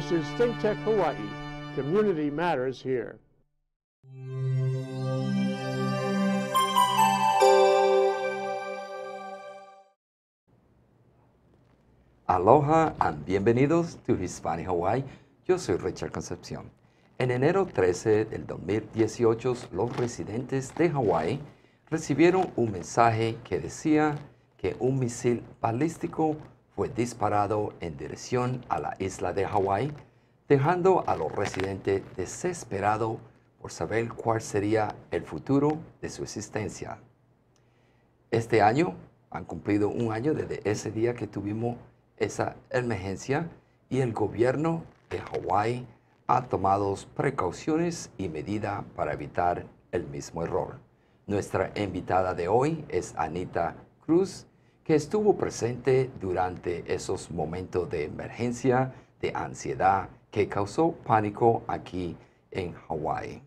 This is ThinkTech Hawaii. Community matters here. Aloha and bienvenidos to Hispanic Hawaii. Yo soy Richard Concepción. En enero 13 del 2018, los residentes de Hawaii recibieron un mensaje que decía que un misil balístico fue disparado en dirección a la isla de Hawái, dejando a los residentes desesperados por saber cuál sería el futuro de su existencia. Este año han cumplido un año desde ese día que tuvimos esa emergencia y el gobierno de Hawái ha tomado precauciones y medidas para evitar el mismo error. Nuestra invitada de hoy es Anita Cruz, que estuvo presente durante esos momentos de emergencia, de ansiedad, que causó pánico aquí en Hawái.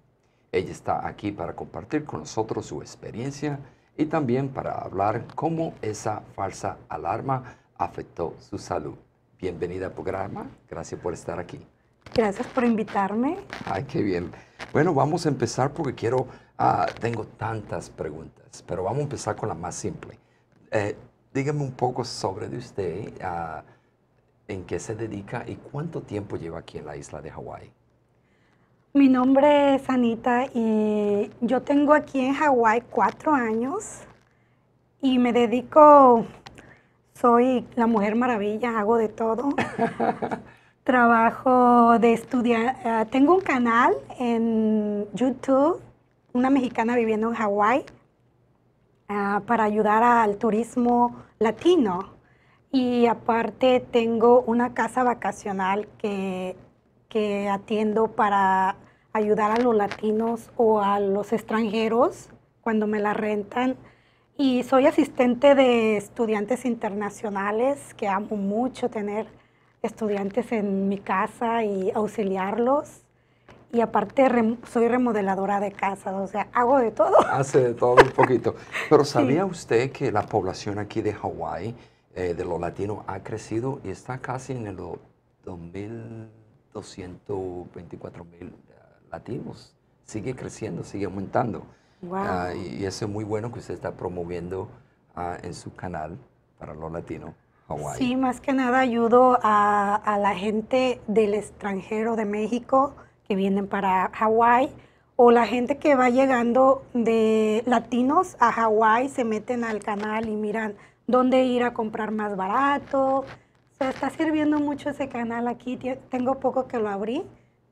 Ella está aquí para compartir con nosotros su experiencia y también para hablar cómo esa falsa alarma afectó su salud. Bienvenida al programa, gracias por estar aquí. Gracias por invitarme. Ay, qué bien. Bueno, vamos a empezar porque quiero, ah, tengo tantas preguntas, pero vamos a empezar con la más simple. Eh, Dígame un poco sobre usted, ah, en qué se dedica y cuánto tiempo lleva aquí en la isla de Hawái. Mi nombre es Anita y yo tengo aquí en Hawái cuatro años y me dedico, soy la mujer maravilla, hago de todo. Trabajo de estudiar, ah, tengo un canal en YouTube, una mexicana viviendo en Hawái Ah, para ayudar al turismo latino. Y aparte tengo una casa vacacional que, que atiendo para ayudar a los latinos o a los extranjeros cuando me la rentan. Y soy asistente de estudiantes internacionales, que amo mucho tener estudiantes en mi casa y auxiliarlos y aparte soy remodeladora de casas, o sea, hago de todo. Hace de todo un poquito. Pero ¿sabía usted que la población aquí de Hawái, eh, de los latinos, ha crecido y está casi en el 2,224,000 mil eh, latinos? Sigue creciendo, sigue aumentando. Ah, y, eso es muy bueno que usted está promoviendo ah, en su canal para los latinos. Hawaii. Sí, más que nada ayudo a, a la gente del extranjero de México, vienen para Hawái o la gente que va llegando de latinos a Hawái se meten al canal y miran dónde ir a comprar más barato. se está sirviendo mucho ese canal aquí. Tengo poco que lo abrí,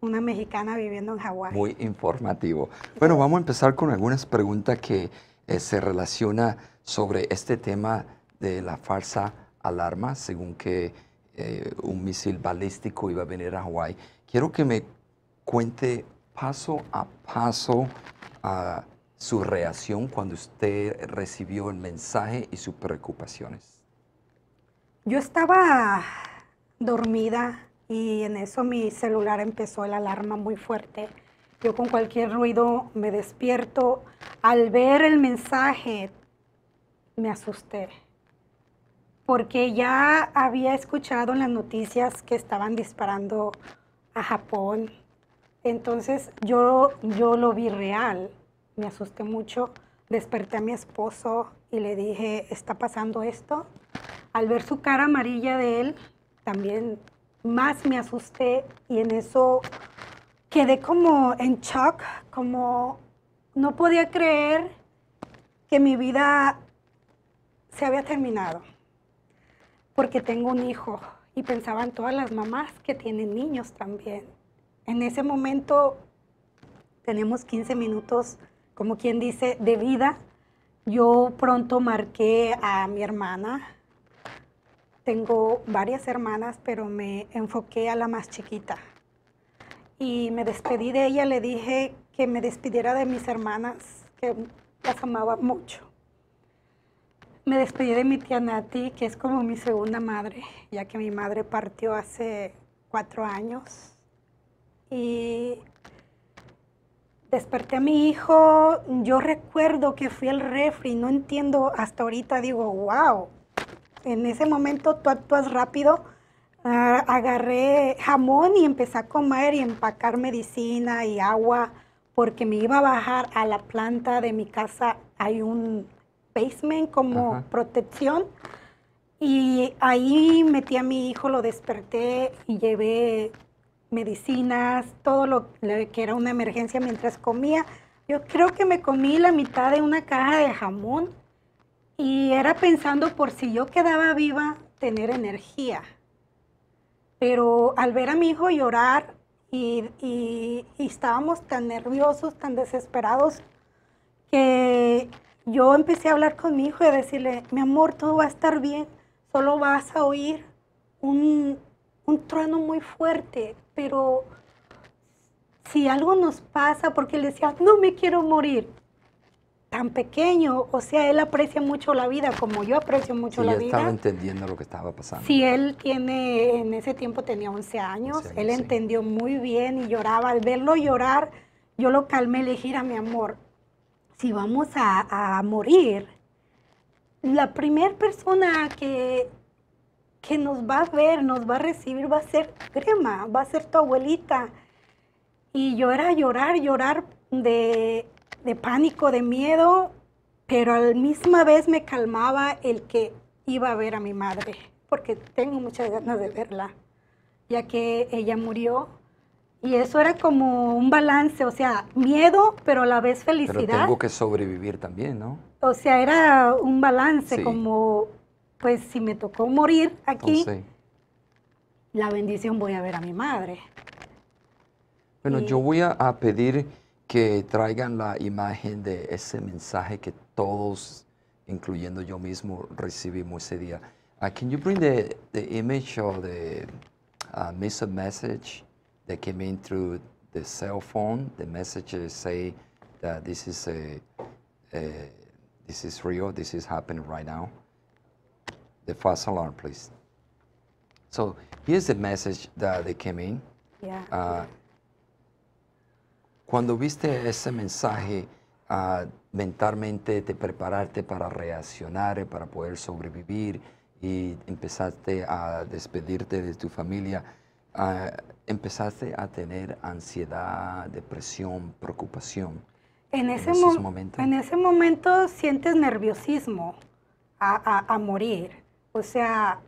una mexicana viviendo en Hawái. Muy informativo. Bueno, vamos a empezar con algunas preguntas que eh, se relaciona sobre este tema de la falsa alarma, según que eh, un misil balístico iba a venir a Hawái. Quiero que me cuente paso a paso su reacción cuando usted recibió el mensaje y sus preocupaciones. Yo estaba dormida y en eso mi celular empezó la alarma muy fuerte. Yo con cualquier ruido me despierto. Al ver el mensaje me asusté porque ya había escuchado en las noticias que estaban disparando a Japón, entonces yo, lo vi real, me asusté mucho, desperté a mi esposo y le dije, está pasando esto. Al ver su cara amarilla de él, también más me asusté y en eso quedé como en shock, como no podía creer que mi vida se había terminado, porque tengo un hijo y pensaba en todas las mamás que tienen niños también en ese momento tenemos 15 minutos, como quien dice, de vida. Yo pronto marqué a mi hermana. Tengo varias hermanas, pero me enfoqué a la más chiquita. Y me despedí de ella, le dije que me despidiera de mis hermanas, que las amaba mucho. Me despedí de mi tía Nati, que es como mi segunda madre, ya que mi madre partió hace cuatro años y desperté a mi hijo. Yo recuerdo que fui al refri, no entiendo hasta ahorita, digo, wow. En ese momento tú actúas rápido. Ah, agarré jamón y empecé a comer y empacar medicina y agua porque me iba a bajar a la planta de mi casa. Hay un basement como protección. Y ahí metí a mi hijo, lo desperté y llevé medicinas, todo lo que era una emergencia mientras comía. Yo creo que me comí la mitad de una caja de jamón y era pensando por si yo quedaba viva, tener energía. Pero al ver a mi hijo llorar y, y, estábamos tan nerviosos, tan desesperados, que yo empecé a hablar con mi hijo y a decirle, mi amor, todo va a estar bien, solo vas a oír un, un trueno muy fuerte, pero si algo nos pasa, porque él decía, no me quiero morir, tan pequeño, o sea, él aprecia mucho la vida, como yo aprecio mucho la yo vida. Estaba entendiendo lo que estaba pasando. Si él tiene, en ese tiempo tenía 11 años, él entendió muy bien y lloraba. Al verlo llorar, yo lo calmé, le dije, mi amor, si vamos a, a morir, la primera persona que que nos va a ver, nos va a recibir, va a ser crema, va a ser tu abuelita. Y yo era llorar, llorar de, pánico, de miedo, pero al misma vez me calmaba el que iba a ver a mi madre, porque tengo muchas ganas de verla, ya que ella murió. Y eso era como un balance, o sea, miedo, pero a la vez felicidad. Pero tengo que sobrevivir también, ¿no? O sea, era un balance, como pues si me tocó morir aquí, la bendición voy a ver a mi madre. Bueno, yo voy a, pedir que traigan la imagen de ese mensaje que todos, incluyendo yo mismo, recibimos ese día. Uh, can you bring the, the image of the uh, message that came in through the cell phone? The message say that this is real, this is happening right now the alarm, please. So here's the message that they came in. Yeah. Uh, cuando viste ese mensaje, uh, mentalmente te preparaste para reaccionar, para poder sobrevivir y empezaste a despedirte de tu familia. Uh, empezaste a tener ansiedad, depresión, preocupación. En ese, momento. En ese momento sientes nerviosismo a, a morir. O sea,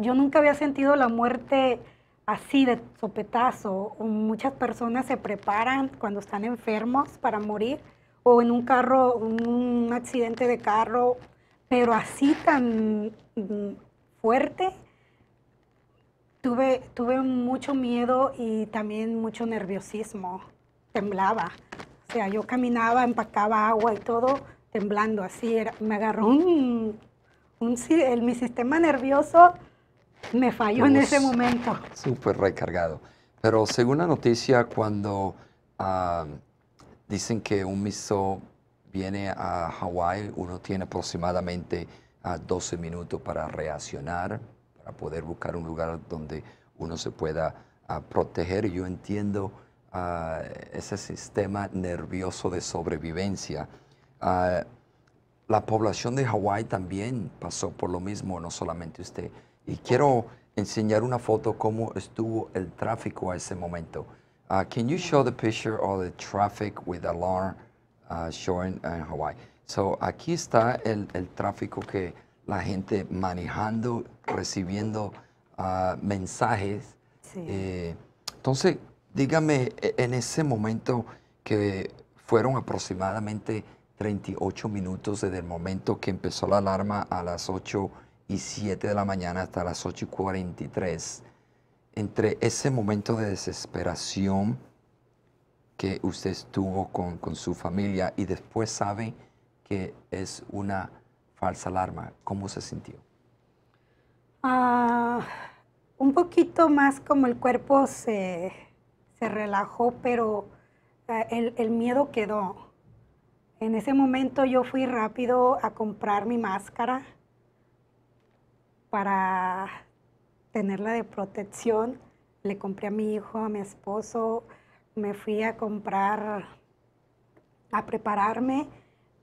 yo nunca había sentido la muerte así de sopetazo. Muchas personas se preparan cuando están enfermos para morir o en un carro, un accidente de carro, pero así tan mm, fuerte. Tuve, tuve mucho miedo y también mucho nerviosismo. Temblaba. O sea, yo caminaba, empacaba agua y todo, temblando así. me agarró un mi sistema nervioso me falló en ese momento. Súper recargado. Pero según la noticia, cuando ah, dicen que un miso viene a Hawái, uno tiene aproximadamente 12 ah, minutos para reaccionar, para poder buscar un lugar donde uno se pueda ah, proteger. Yo entiendo ese sistema nervioso de sobrevivencia la población de Hawái también pasó por lo mismo, no solamente usted. Y quiero enseñar una foto cómo estuvo el tráfico a ese momento. ¿Puedes uh, can you show the picture of the traffic with alarm uh, showing uh, in Hawaii? So aquí está el, tráfico que la gente manejando, recibiendo mensajes. Eh, entonces, dígame e, en ese momento que fueron aproximadamente 38 minutos desde el momento que empezó la alarma a las 8 y 7 de la mañana hasta las 8 y 43. Entre ese momento de desesperación que usted estuvo con, su familia y después sabe que es una falsa alarma, ¿cómo se sintió? Ah, un poquito más como el cuerpo se, relajó, pero eh, el, el miedo quedó en ese momento yo fui rápido a comprar mi máscara para tenerla de protección. Le compré a mi hijo, a mi esposo, me fui a comprar, a prepararme,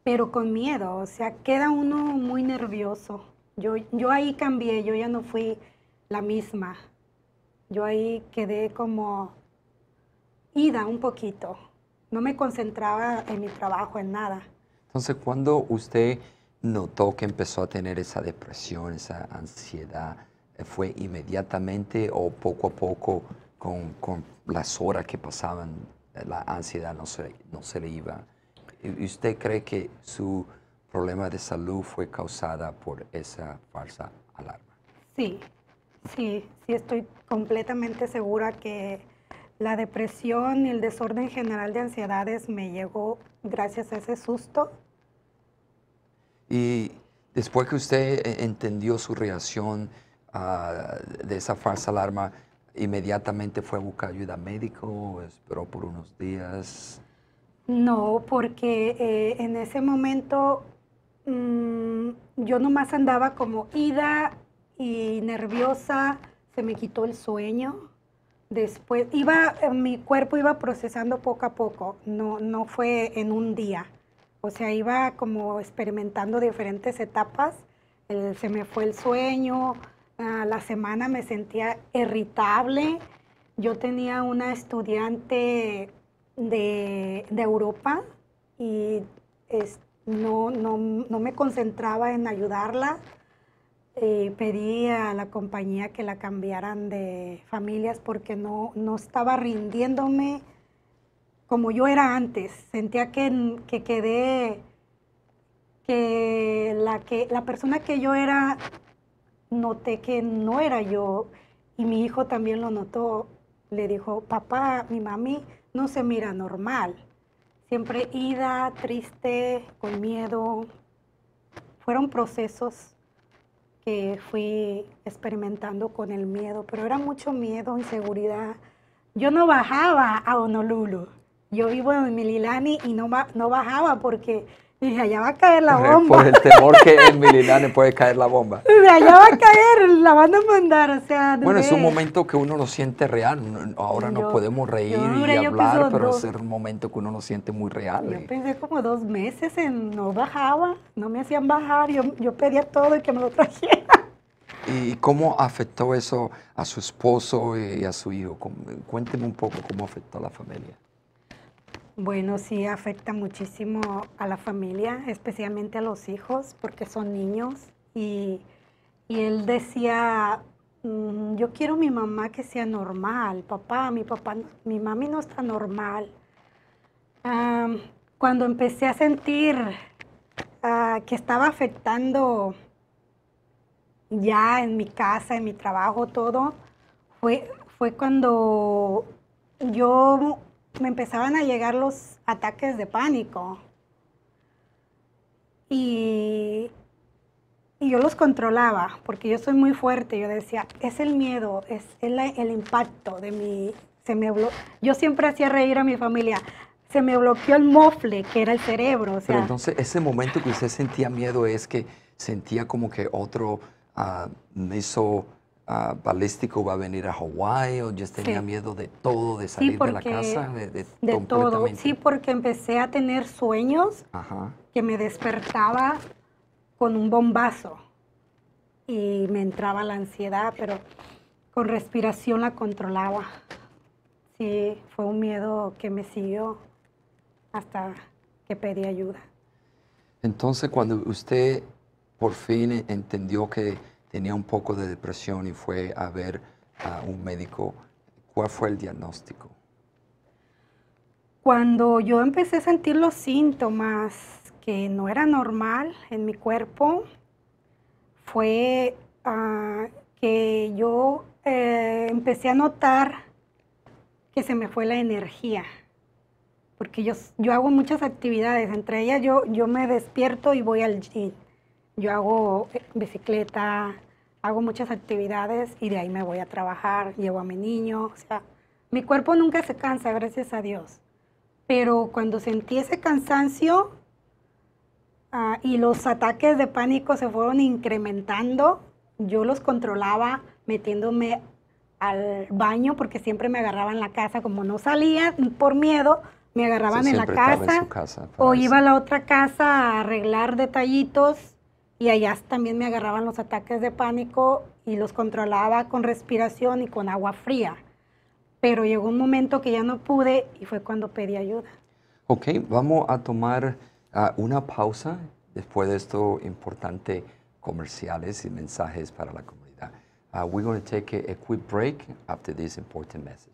pero con miedo, o sea, queda uno muy nervioso. Yo, yo ahí cambié, yo ya no fui la misma. Yo ahí quedé como ida un poquito. No me concentraba en mi trabajo, en nada. Entonces, cuando usted notó que empezó a tener esa depresión, esa ansiedad, ¿fue inmediatamente o poco a poco con, las horas que pasaban la ansiedad no se, no se le iba? ¿Y ¿Usted cree que su problema de salud fue causada por esa falsa alarma? Sí, sí, sí estoy completamente segura que la depresión y el desorden general de ansiedades me llegó gracias a ese susto. Y después que usted eh, entendió su reacción ah, de esa falsa alarma, inmediatamente fue a buscar ayuda médica o esperó por unos días. No, porque eh, en ese momento mm, yo nomás andaba como ida y nerviosa, se me quitó el sueño después, iba, eh, mi cuerpo iba procesando poco a poco, no, no fue en un día. O sea, iba como experimentando diferentes etapas. se me fue el sueño, a ah, la semana me sentía irritable. Yo tenía una estudiante de, Europa y no me concentraba en ayudarla pedí a la compañía que la cambiaran de familias porque no, no estaba rindiéndome como yo era antes. Sentía que, que quedé, que la, que la persona que yo era, noté que no era yo. Y mi hijo también lo notó. Le dijo, papá, mi mami no se mira normal. Siempre ida, triste, con miedo. Fueron procesos que fui experimentando con el miedo, pero era mucho miedo, inseguridad. Yo no bajaba a Honolulu. Yo vivo en Mililani y no, no bajaba porque y dije, allá va a caer la bomba. Por el temor que en le puede caer la bomba. De allá va a caer, la van a mandar, o sea. Bueno, es un momento que uno lo siente real. Ahora no podemos reír y hablar, pero es un momento que uno lo siente muy real. Yo pensé como dos meses en no bajaba, no me hacían bajar, yo, yo pedía todo y que me lo trajera. ¿Y cómo afectó eso a su esposo y a su hijo? Cuénteme un poco cómo afectó a la familia. Bueno, sí, afecta muchísimo a la familia, especialmente a los hijos, porque son niños. Y, él decía, mm, yo quiero mi mamá que sea normal, papá, mi papá, mi mami no está normal. cuando empecé a sentir ah, que estaba afectando ya en mi casa, en mi trabajo, todo, fue, fue cuando yo me empezaban a llegar los ataques de pánico. Y, yo los controlaba, porque yo soy muy fuerte. Yo decía, es el miedo, es el, impacto de mi... Se me yo siempre hacía reír a mi familia. Se me bloqueó el mofle, que era el cerebro. entonces, ese momento que usted sentía miedo es que sentía como que otro ah, me hizo Ah, balístico va a venir a Hawái o yo tenía miedo de todo, de salir de la casa, de, todo. Sí, porque empecé a tener sueños que me despertaba con un bombazo y me entraba la ansiedad, pero con respiración la controlaba. Sí, fue un miedo que me siguió hasta que pedí ayuda. Entonces, cuando usted por fin entendió que tenía un poco de depresión y fue a ver a un médico. ¿Cuál fue el diagnóstico? Cuando yo empecé a sentir los síntomas que no era normal en mi cuerpo, fue ah, que yo eh, empecé a notar que se me fue la energía, porque yo, yo hago muchas actividades, entre ellas yo, yo me despierto y voy al gym, yo hago eh, bicicleta, hago muchas actividades y de ahí me voy a trabajar, llevo a mi niño, o sea, mi cuerpo nunca se cansa, gracias a Dios. Pero cuando sentí ese cansancio ah, y los ataques de pánico se fueron incrementando, yo los controlaba metiéndome al baño porque siempre me agarraban en la casa, como no salía por miedo, me agarraban en la casa, o iba a la otra casa a arreglar detallitos y allá también me agarraban los ataques de pánico y los controlaba con respiración y con agua fría. Pero llegó un momento que ya no pude y fue cuando pedí ayuda. Ok, vamos a tomar ah, una pausa después de esto importante comerciales y mensajes para la comunidad. Uh, we're going to take a, quick break after this important message.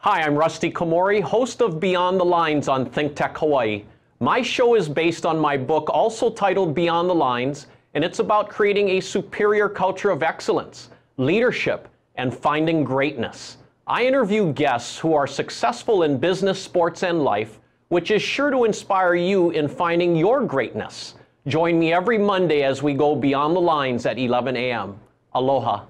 Hi, I'm Rusty Komori, host of Beyond the Lines on Tech Hawaii. My show is based on my book, also titled Beyond the Lines, and it's about creating a superior culture of excellence, leadership, and finding greatness. I interview guests who are successful in business, sports, and life, which is sure to inspire you in finding your greatness. Join me every Monday as we go beyond the lines at 11 a.m. Aloha.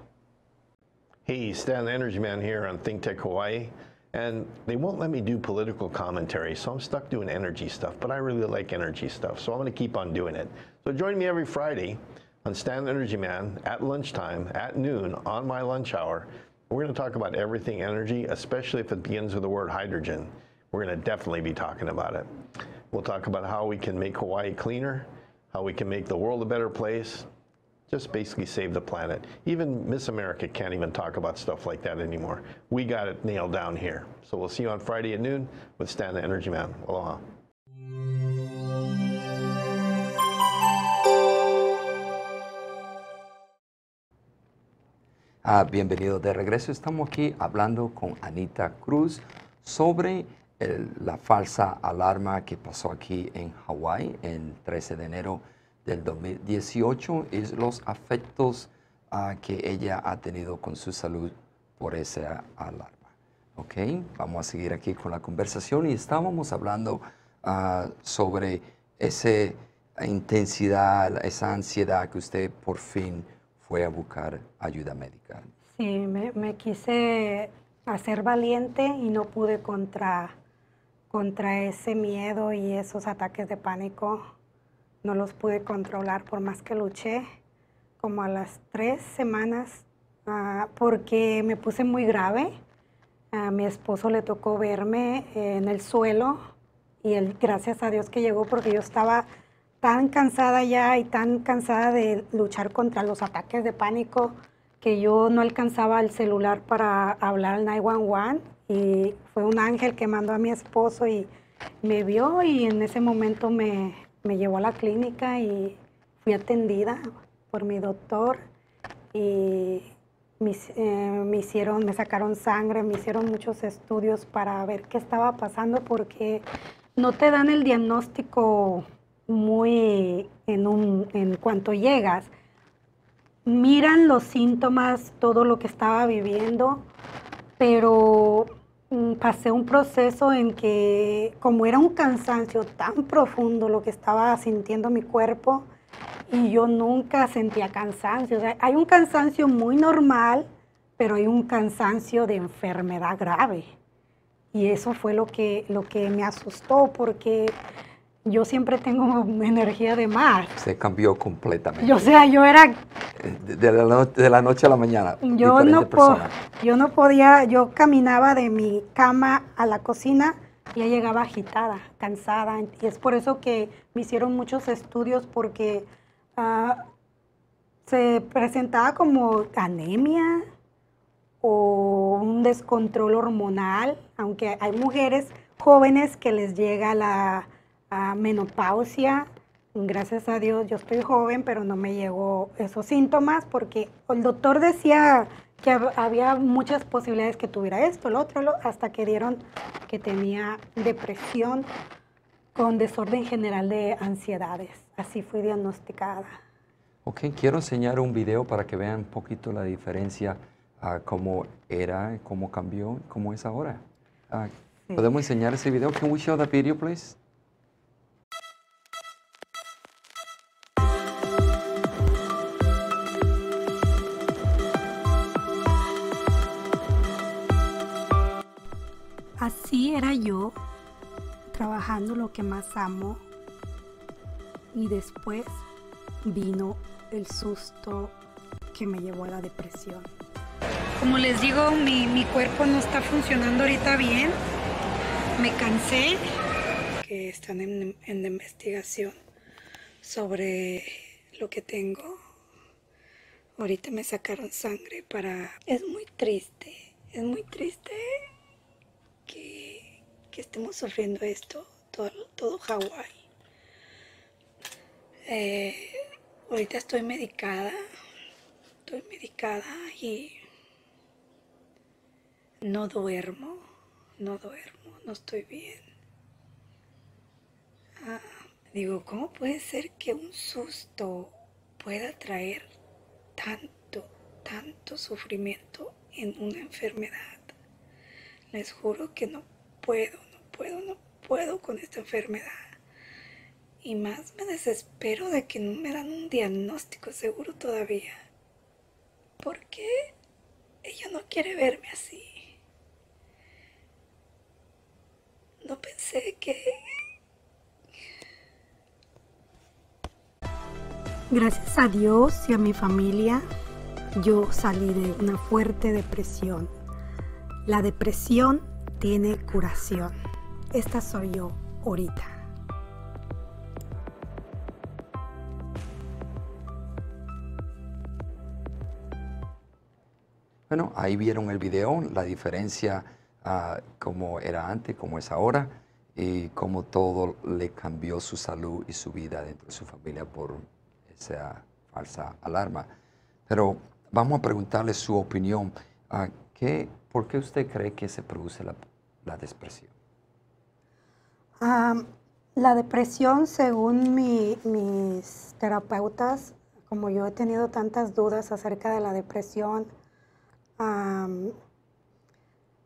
Hey, Stan the Energy Man here on Think Tank Hawaii and they won't let me do political commentary, so I'm stuck doing energy stuff, but I really like energy stuff, so I'm going to keep on doing it. So join me every Friday on Stand Energy Man at lunchtime, at noon, on my lunch hour. We're going to talk about everything energy, especially if it begins with the word hydrogen. We're going to definitely be talking about it. We'll talk about how we can make Hawaii cleaner, how we can make the world a better place, just basically save the planet. Even Miss America can't even talk about stuff like that anymore. We got it nailed down here. So we'll see you on Friday at noon with Stan the Energy Man. Aloha. Ah, bienvenido de regreso. Estamos aquí hablando con Anita Cruz sobre el, eh, la falsa alarma que pasó aquí en Hawái el 13 de enero del 2018 y los afectos ah, que ella ha tenido con su salud por esa alarma. Ok, vamos a seguir aquí con la conversación y estábamos hablando ah, sobre esa ah, intensidad, esa ansiedad que usted por fin fue a buscar ayuda médica. Sí, me, me quise hacer valiente y no pude contra, contra ese miedo y esos ataques de pánico no los pude controlar por más que luché, como a las tres semanas, ah, porque me puse muy grave. A mi esposo le tocó verme en el suelo y él, gracias a Dios que llegó, porque yo estaba tan cansada ya y tan cansada de luchar contra los ataques de pánico que yo no alcanzaba el celular para hablar al 911 y fue un ángel que mandó a mi esposo y me vio y en ese momento me, me llevó a la clínica y fui atendida por mi doctor y eh, me, hicieron, me sacaron sangre, me hicieron muchos estudios para ver qué estaba pasando porque no te dan el diagnóstico muy en, un, en cuanto llegas. Miran los síntomas, todo lo que estaba viviendo, pero Mm, pasé un proceso en que, como era un cansancio tan profundo lo que estaba sintiendo mi cuerpo, y yo nunca sentía cansancio. hay un cansancio muy normal, pero hay un cansancio de enfermedad grave. Y eso fue lo que, lo que me asustó, porque yo siempre tengo energía de mar. Se cambió completamente. Yo, o sea, yo era... Eh, de la, noche a la mañana. Yo no, yo no podía, yo caminaba de mi cama a la cocina y ya llegaba agitada, cansada. Y es por eso que me hicieron muchos estudios porque ah, se presentaba como anemia o un descontrol hormonal, aunque hay mujeres jóvenes que les llega la a menopausia. Gracias a Dios, yo estoy joven, pero no me llegó esos síntomas porque el doctor decía que había muchas posibilidades que tuviera esto, lo otro, hasta que dieron que tenía depresión con desorden general de ansiedades. Así fui diagnosticada. Ok, quiero enseñar un video para que vean un poquito la diferencia, ah, cómo era, cómo cambió, cómo es ahora. Ah, ¿Podemos enseñar ese video? Can show that video, please? Así era yo, trabajando lo que más amo. Y después vino el susto que me llevó a la depresión. Como les digo, mi, cuerpo no está funcionando ahorita bien. Me cansé. Que están en, en investigación sobre lo que tengo. Ahorita me sacaron sangre para... Es muy triste, es muy triste que, estemos sufriendo esto, todo, todo Hawái. Eh, ahorita estoy medicada, estoy medicada y no duermo, no duermo, no estoy bien. Ah, digo, ¿cómo puede ser que un susto pueda traer tanto, tanto sufrimiento en una enfermedad? Les juro que no puedo, no puedo, no puedo con esta enfermedad. Y más me desespero de que no me dan un diagnóstico seguro todavía. ¿Por qué ella no quiere verme así? No pensé que... Gracias a Dios y a mi familia, yo salí de una fuerte depresión. La depresión tiene curación. Esta soy yo ahorita. Bueno, ahí vieron el video, la diferencia ah, como era antes, como es ahora, y cómo todo le cambió su salud y su vida dentro de su familia por esa falsa alarma. Pero vamos a preguntarle su opinión. a ah, ¿Qué ¿por qué usted cree que se produce la, la depresión? la depresión, según mis terapeutas, como yo he tenido tantas dudas acerca de la depresión,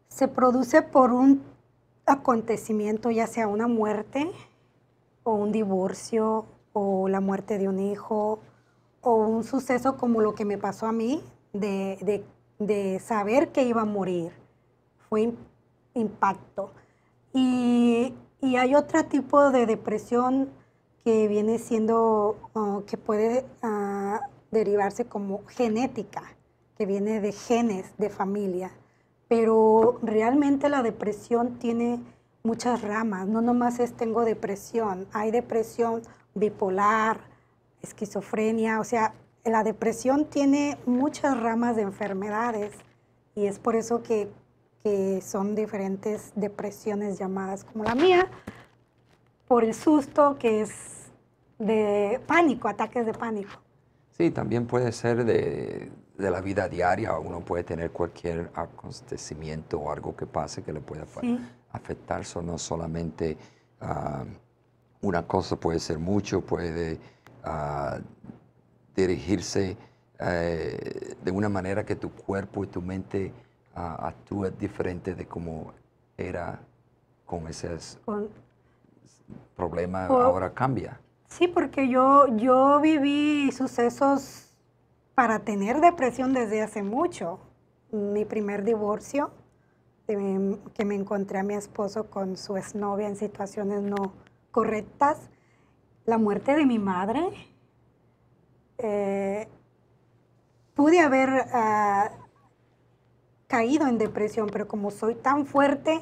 se produce por un acontecimiento, ya sea una muerte o un divorcio o la muerte de un hijo o un suceso como lo que me pasó a mí, de, de de saber que iba a morir. Fue impacto. Y, hay otro tipo de depresión que viene siendo, que puede ah, derivarse como genética, que viene de genes, de familia. Pero realmente la depresión tiene muchas ramas, no nomás es tengo depresión, hay depresión bipolar, esquizofrenia, o sea, la depresión tiene muchas ramas de enfermedades y es por eso que, son diferentes depresiones llamadas como la mía, por el susto que es de pánico, ataques de pánico. Sí, también puede ser de, la vida diaria, uno puede tener cualquier acontecimiento o algo que pase que le pueda afectar, Son no solamente ah, una cosa puede ser mucho, puede ah, dirigirse eh, de una manera que tu cuerpo y tu mente ah, actúen diferente de como era con ese problema, ahora cambia. Sí, porque yo, yo viví sucesos para tener depresión desde hace mucho. Mi primer divorcio, que me encontré a mi esposo con su exnovia en situaciones no correctas. La muerte de mi madre, de haber ah, caído en depresión, pero como soy tan fuerte,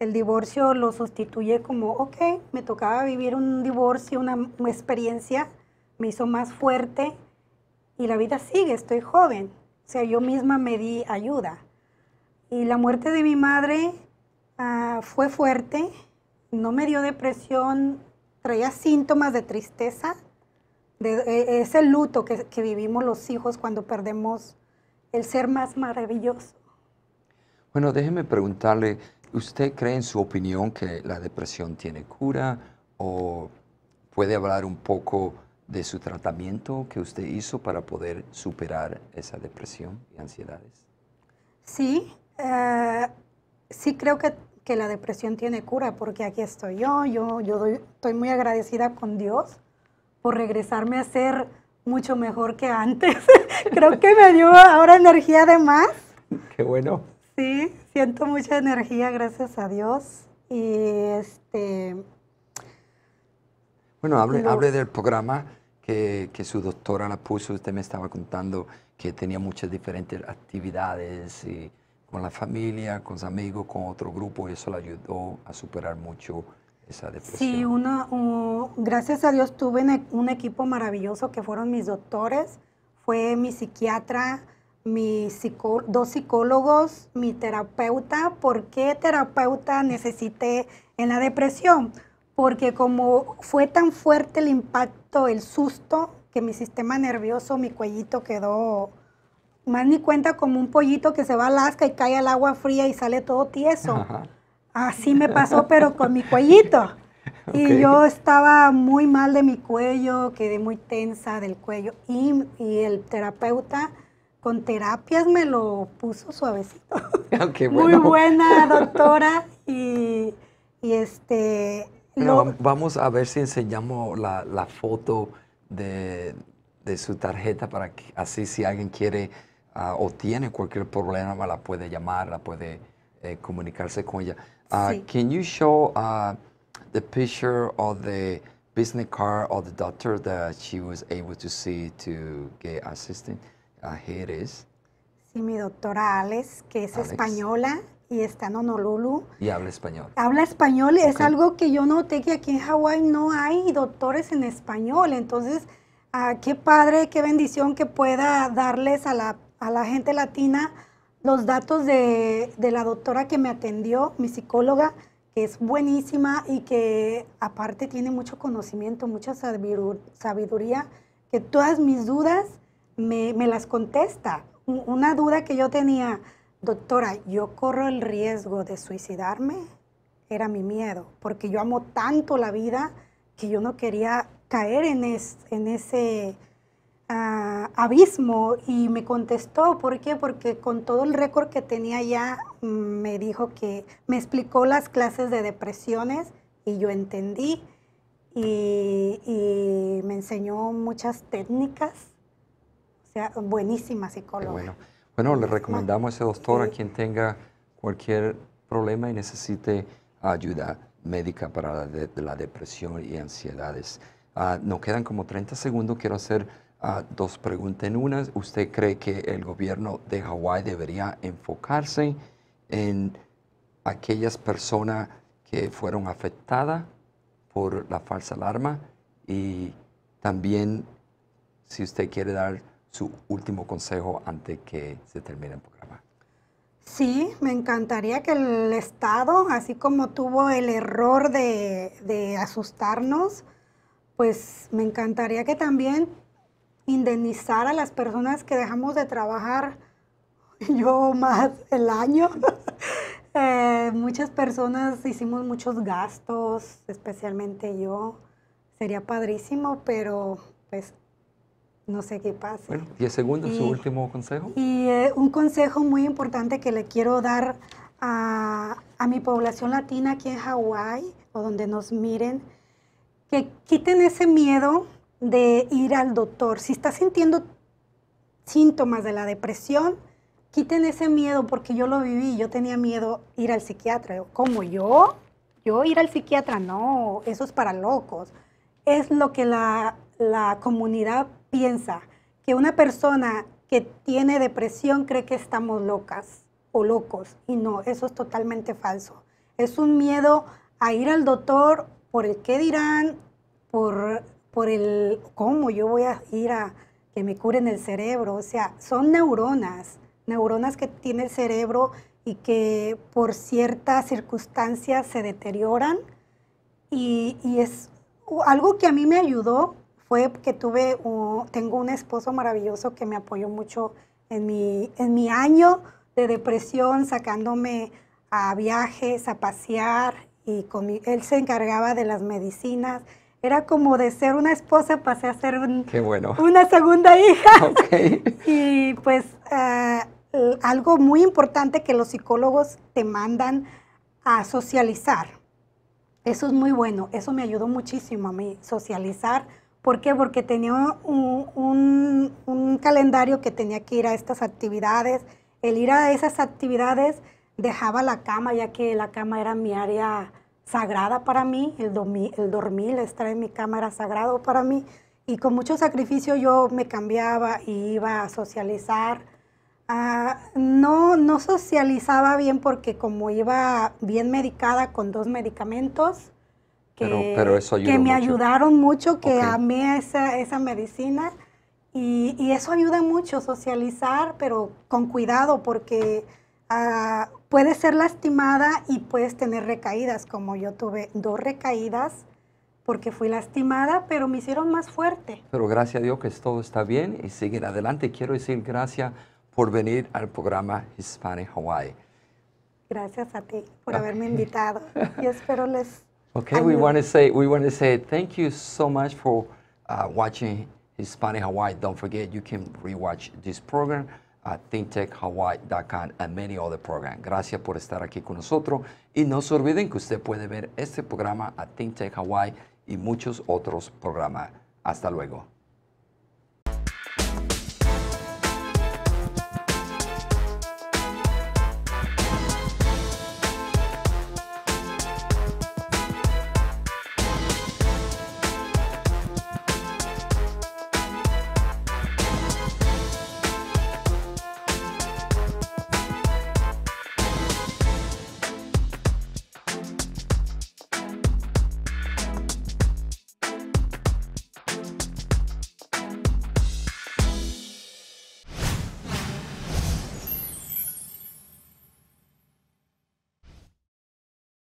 el divorcio lo sustituye como, ok, me tocaba vivir un divorcio, una, experiencia, me hizo más fuerte y la vida sigue, estoy joven. O sea, yo misma me di ayuda. Y la muerte de mi madre ah, fue fuerte, no me dio depresión, traía síntomas de tristeza, e, es el luto que, vivimos los hijos cuando perdemos el ser más maravilloso. Bueno, déjeme preguntarle, ¿usted cree en su opinión que la depresión tiene cura o puede hablar un poco de su tratamiento que usted hizo para poder superar esa depresión y ansiedades? Sí, eh, sí creo que, la depresión tiene cura porque aquí estoy yo, yo, yo estoy muy agradecida con Dios por regresarme a ser mucho mejor que antes. Creo que me dio ahora energía de más. Qué bueno. Sí, siento mucha energía, gracias a Dios. Y este. Bueno, hable, hable del programa que, que, su doctora la puso. Usted me estaba contando que tenía muchas diferentes actividades eh, con la familia, con sus amigos, con otro grupo, eso la ayudó a superar mucho Sí, una, gracias a Dios tuve e, un equipo maravilloso que fueron mis doctores, fue mi psiquiatra, dos psicólogos, mi terapeuta. ¿Por qué terapeuta necesité en la depresión? Porque como fue tan fuerte el impacto, el susto, que mi sistema nervioso, mi cuellito quedó más ni cuenta como un pollito que se va a Alaska y cae al agua fría y sale todo tieso. Así me pasó, pero con mi cuellito. Y yo estaba muy mal de mi cuello, quedé muy tensa del cuello. Y, el terapeuta con terapias me lo puso suavecito. Ah, muy buena doctora. Y, este... vamos a ver si enseñamos la, foto de, su tarjeta para que así si alguien quiere ah, o tiene cualquier problema la puede llamar, la puede eh, comunicarse con ella. Uh, can you show uh, the picture of the business card of the doctor that she was able to see to get assistance? Uh, here it is. Sí, mi doctora Alex, que es española y está en Honolulu. Y habla español. Habla español, es algo que yo noté que aquí en Hawái no hay doctores en español. Entonces, ah, qué padre, qué bendición que pueda darles a la, a la gente latina los datos de, la doctora que me atendió, mi psicóloga, que es buenísima y que aparte tiene mucho conocimiento, mucha sabiduría, que todas mis dudas me, las contesta. Una duda que yo tenía, doctora, ¿yo corro el riesgo de suicidarme? Era mi miedo, porque yo amo tanto la vida que yo no quería caer en, en ese abismo y me contestó, ¿por qué? Porque con todo el récord que tenía ya mm, me dijo que me explicó las clases de depresiones y yo entendí y, me enseñó muchas técnicas, o sea, buenísima psicóloga. Bueno. bueno, le recomendamos a ese doctor a quien tenga cualquier problema y necesite ayuda médica para la, depresión y ansiedades. Ah, nos quedan como 30 segundos. Quiero hacer dos preguntas en una. ¿Usted cree que el gobierno de Hawái debería enfocarse en aquellas personas que fueron afectadas por la falsa alarma? Y también, si usted quiere dar su último consejo antes que se termine el programa. Sí, me encantaría que el Estado, así como tuvo el error de asustarnos, pues me encantaría que también indemnizar a las personas que dejamos de trabajar, yo más el año. Eh, muchas personas hicimos muchos gastos, especialmente yo. Sería padrísimo, pero pues no sé qué pasa. Bueno, 10 segundos, su último consejo. Y eh, un consejo muy importante que le quiero dar a, a mi población latina aquí en Hawái, o donde nos miren, que quiten ese miedo de ir al doctor. Si está sintiendo síntomas de la depresión, quiten ese miedo porque yo lo viví, yo tenía miedo ir al psiquiatra. ¿Cómo yo? Yo ir al psiquiatra, no, eso es para locos. Es lo que la, la comunidad piensa, que una persona que tiene depresión cree que estamos locas o locos y no, eso es totalmente falso. Es un miedo a ir al doctor por el qué dirán, por por el cómo yo voy a ir a que me curen el cerebro. O sea, son neuronas, neuronas que tiene el cerebro y que por ciertas circunstancias se deterioran. Y, es algo que a mí me ayudó fue que tuve, tengo un esposo maravilloso que me apoyó mucho en mi, en mi año de depresión, sacándome a viajes, a pasear, y él se encargaba de las medicinas era como de ser una esposa pasé a ser una segunda hija. y pues eh, algo muy importante que los psicólogos te mandan a socializar. Eso es muy bueno, eso me ayudó muchísimo a mí, socializar. ¿Por qué? Porque tenía un calendario que tenía que ir a estas actividades. El ir a esas actividades dejaba la cama, ya que la cama era mi área sagrada para mí, el, dormir, el estar en mi cámara sagrado para mí. Y con mucho sacrificio yo me cambiaba y iba a socializar. Ah, no, no socializaba bien porque como iba bien medicada con dos medicamentos, que, me ayudaron mucho, que amé esa, esa medicina. y eso ayuda mucho, socializar, pero con cuidado, porque puede ah, puedes ser lastimada y puedes tener recaídas, como yo tuve dos recaídas porque fui lastimada, pero me hicieron más fuerte. Pero gracias a Dios que todo está bien y seguir adelante. Quiero decir gracias por venir al programa Hispanic Hawaii. Gracias a ti por ah. haberme invitado y espero les. Okay, we want to say we want to say thank you so much for uh, watching Hispanic Hawaii. Don't forget you can rewatch this program a thinktechhawaii.com and many other programs. Gracias por estar aquí con nosotros y no se olviden que usted puede ver este programa a Think Tech Hawaii y muchos otros programas. Hasta luego.